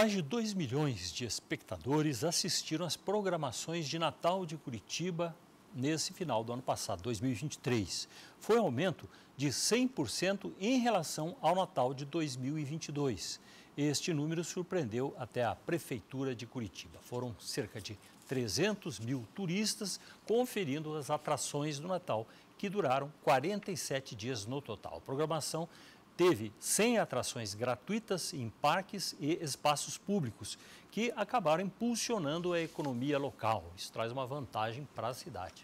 Mais de 2 milhões de espectadores assistiram às programações de Natal de Curitiba nesse final do ano passado, 2023. Foi um aumento de 100% em relação ao Natal de 2022. Este número surpreendeu até a Prefeitura de Curitiba. Foram cerca de 300 mil turistas conferindo as atrações do Natal, que duraram 47 dias no total. A programação teve 100 atrações gratuitas em parques e espaços públicos, que acabaram impulsionando a economia local. Isso traz uma vantagem para a cidade.